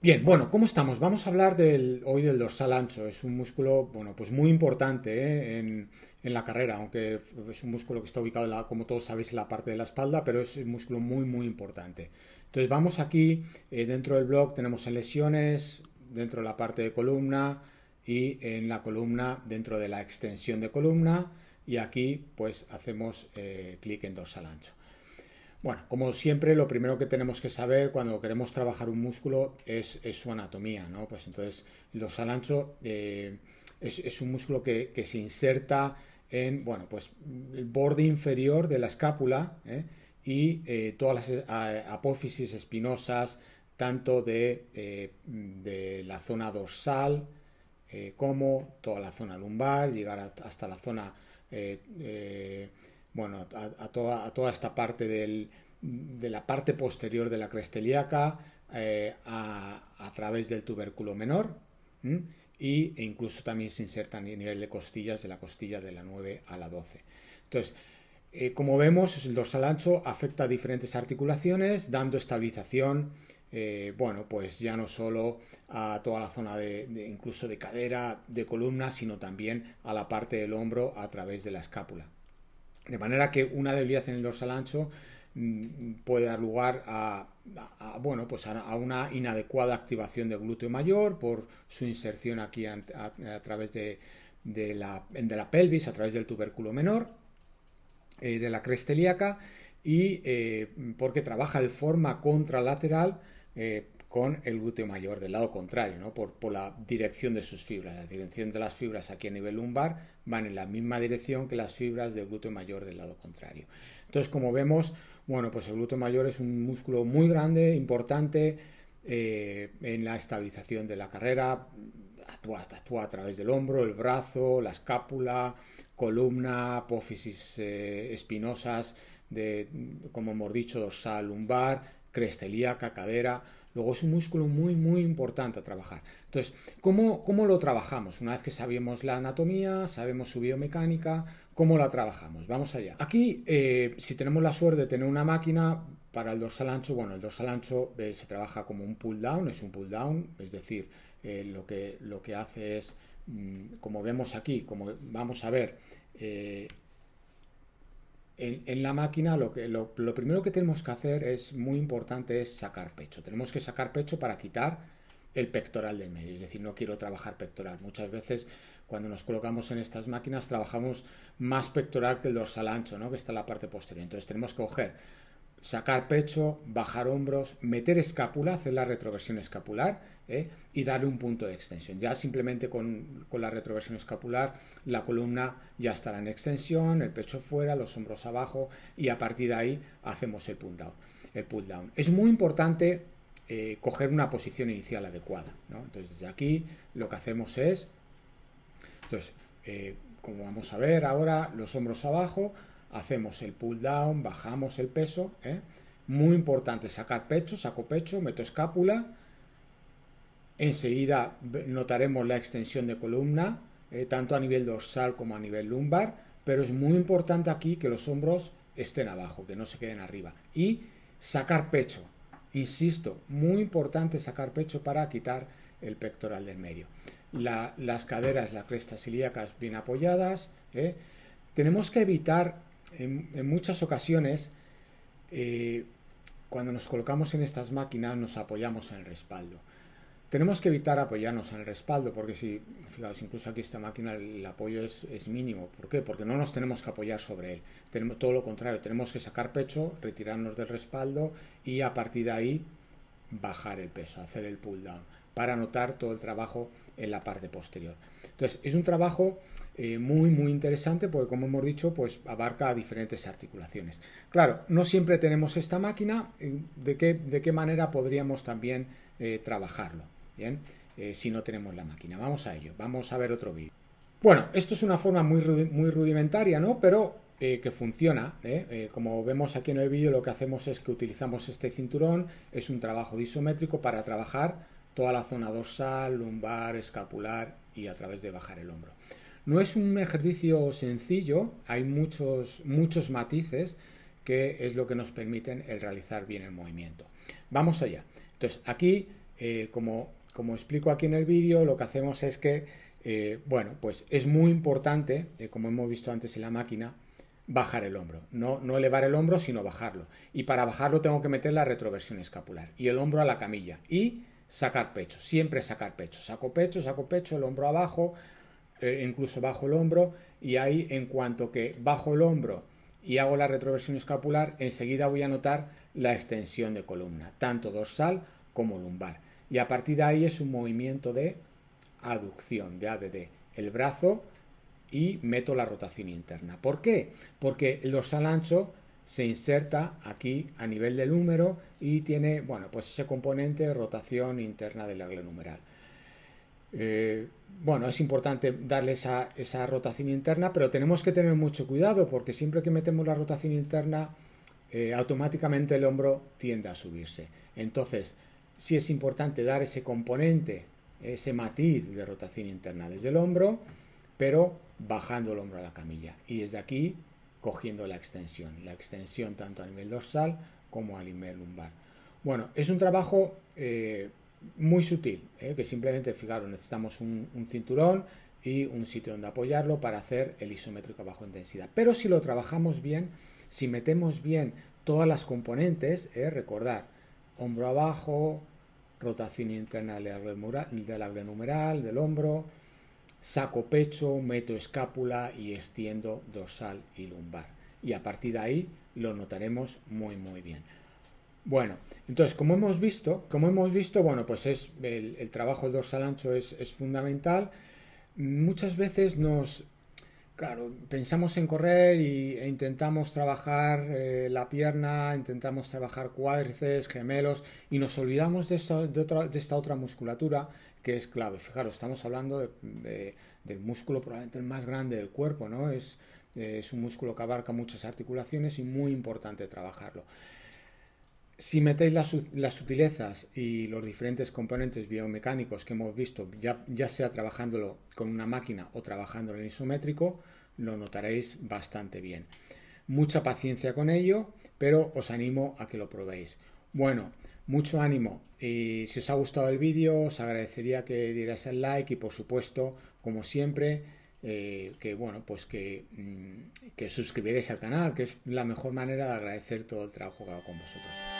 Bien, bueno, ¿cómo estamos? Vamos a hablar del, hoy del dorsal ancho. Es un músculo, bueno, pues muy importante ¿eh? en, la carrera, aunque es un músculo que está ubicado, como todos sabéis, en la parte de la espalda, pero es un músculo muy, muy importante. Entonces vamos aquí, eh, dentro del blog tenemos lesiones, dentro de la parte de columna y en la columna, dentro de la extensión de columna, y aquí pues hacemos eh, clic en dorsal ancho. Bueno, como siempre, lo primero que tenemos que saber cuando queremos trabajar un músculo es, su anatomía, ¿no? Pues entonces, el dorsal ancho eh, es, un músculo que, se inserta en, bueno, pues el borde inferior de la escápula ¿eh? y eh, todas las apófisis espinosas, tanto de, de la zona dorsal como toda la zona lumbar, llegar hasta la zona bueno, a, toda, esta parte de la parte posterior de la cresteliaca eh, a, través del tubérculo menor y, e incluso también se inserta a nivel de costillas de la costilla de la 9 a la 12. Entonces, eh, como vemos, el dorsal ancho afecta a diferentes articulaciones, dando estabilización, eh, bueno, pues ya no solo a toda la zona de, incluso de cadera, de columna, sino también a la parte del hombro a través de la escápula. De manera que una debilidad en el dorsal ancho mm, puede dar lugar a, bueno, pues a, una inadecuada activación del glúteo mayor por su inserción aquí a, través de, la, pelvis, a través del tubérculo menor, eh, de la cresta ilíaca y eh, porque trabaja de forma contralateral eh, con el glúteo mayor del lado contrario, por, la dirección de sus fibras. La dirección de las fibras aquí a nivel lumbar van en la misma dirección que las fibras del glúteo mayor del lado contrario. Entonces, como vemos, bueno, pues el glúteo mayor es un músculo muy grande, importante eh, en la estabilización de la carrera. Actúa, a través del hombro, el brazo, la escápula, columna, apófisis eh, espinosas, de, como hemos dicho, dorsal, lumbar, crestelíaca, cadera Luego es un músculo muy, muy importante a trabajar. Entonces, ¿cómo, cómo lo trabajamos? Una vez que sabemos la anatomía, sabemos su biomecánica, ¿cómo la trabajamos? Vamos allá. Aquí, eh, si tenemos la suerte de tener una máquina, para el dorsal ancho, bueno, el dorsal ancho eh, se trabaja como un pull down, es un pull down, es decir, eh, lo, que, lo que hace es, mm, como vemos aquí, como vamos a ver, en, la máquina lo, primero que tenemos que hacer es muy importante es sacar pecho. Tenemos que sacar pecho para quitar el pectoral del medio. Es decir, no quiero trabajar pectoral. Muchas veces cuando nos colocamos en estas máquinas trabajamos más pectoral que el dorsal ancho, ¿no? que está la parte posterior. Entonces tenemos que coger sacar pecho, bajar hombros, meter escápula, hacer la retroversión escapular ¿eh? y darle un punto de extensión. Ya simplemente con, la retroversión escapular la columna ya estará en extensión, el pecho fuera, los hombros abajo y a partir de ahí hacemos el pull down. El pull down. Es muy importante eh, coger una posición inicial adecuada. Entonces desde aquí lo que hacemos es, entonces, eh, como vamos a ver ahora, los hombros abajo, hacemos el pull down, bajamos el peso, ¿eh? muy importante sacar pecho, saco pecho, meto escápula, enseguida notaremos la extensión de columna, ¿eh? tanto a nivel dorsal como a nivel lumbar, pero es muy importante aquí que los hombros estén abajo, que no se queden arriba. Y sacar pecho, insisto, muy importante sacar pecho para quitar el pectoral del medio. las caderas, las crestas ilíacas bien apoyadas. ¿eh? Tenemos que evitar en, muchas ocasiones, eh, cuando nos colocamos en estas máquinas, nos apoyamos en el respaldo. Tenemos que evitar apoyarnos en el respaldo, porque si, fijaos, incluso aquí esta máquina el apoyo es, es mínimo. ¿Por qué? Porque no nos tenemos que apoyar sobre él. Tenemos, todo lo contrario, tenemos que sacar pecho, retirarnos del respaldo y a partir de ahí bajar el peso, hacer el pull down, para notar todo el trabajo en la parte posterior. Entonces, es un trabajo eh, muy muy interesante porque como hemos dicho pues abarca diferentes articulaciones. Claro, no siempre tenemos esta máquina, eh, ¿de qué, manera podríamos también eh, trabajarlo? Bien, si no tenemos la máquina. Vamos a ello, vamos a ver otro vídeo. Bueno, esto es una forma muy, muy rudimentaria, ¿no? Pero que funciona. como vemos aquí en el vídeo, lo que hacemos es que utilizamos este cinturón, es un trabajo disométrico para trabajar toda la zona dorsal, lumbar, escapular y a través de bajar el hombro. No es un ejercicio sencillo, hay muchos, muchos matices que es lo que nos permiten el realizar bien el movimiento. Vamos allá. Entonces, aquí, eh, como, como explico aquí en el vídeo, lo que hacemos es que, eh, bueno, pues es muy importante, eh, como hemos visto antes en la máquina, bajar el hombro. No, no elevar el hombro, sino bajarlo. Y para bajarlo tengo que meter la retroversión escapular y el hombro a la camilla. Y sacar pecho, siempre sacar pecho. Saco pecho, saco pecho, el hombro abajo, eh, incluso bajo el hombro, y ahí en cuanto que bajo el hombro y hago la retroversión escapular, enseguida voy a notar la extensión de columna, tanto dorsal como lumbar. Y a partir de ahí es un movimiento de aducción, de ADD, el brazo y meto la rotación interna. ¿Por qué? Porque el dorsal ancho se inserta aquí a nivel del húmero y tiene, bueno, pues ese componente de rotación interna del numeral. Eh, bueno, es importante darle esa, rotación interna, pero tenemos que tener mucho cuidado porque siempre que metemos la rotación interna, eh, automáticamente el hombro tiende a subirse. Entonces, sí es importante dar ese componente, ese matiz de rotación interna desde el hombro, pero bajando el hombro a la camilla. Y desde aquí cogiendo la extensión, la extensión tanto a nivel dorsal como a nivel lumbar. Bueno, es un trabajo eh, muy sutil, ¿eh? que simplemente, fijaros, necesitamos un, cinturón y un sitio donde apoyarlo para hacer el isométrico a bajo intensidad. Pero si lo trabajamos bien, si metemos bien todas las componentes, ¿eh? recordar, hombro abajo, rotación interna del numeral, del hombro, saco pecho, meto escápula y extiendo dorsal y lumbar. Y a partir de ahí lo notaremos muy muy bien. Bueno, entonces, como hemos visto, como hemos visto, bueno, pues es el, el trabajo dorsal ancho es, fundamental. Muchas veces nos, claro, pensamos en correr y, e intentamos trabajar eh, la pierna, intentamos trabajar cuádriceps, gemelos, y nos olvidamos de, esta otra musculatura que es clave. Fijaros, estamos hablando del músculo probablemente el más grande del cuerpo, ¿no? Es, eh, es un músculo que abarca muchas articulaciones y muy importante trabajarlo. Si metéis las, sutilezas y los diferentes componentes biomecánicos que hemos visto, ya, sea trabajándolo con una máquina o trabajándolo en isométrico, lo notaréis bastante bien. Mucha paciencia con ello, pero os animo a que lo probéis. Bueno, mucho ánimo. Y si os ha gustado el vídeo, os agradecería que dierais el like y por supuesto, como siempre, eh, que bueno, pues que, mm, que suscribiréis al canal, que es la mejor manera de agradecer todo el trabajo que hago con vosotros.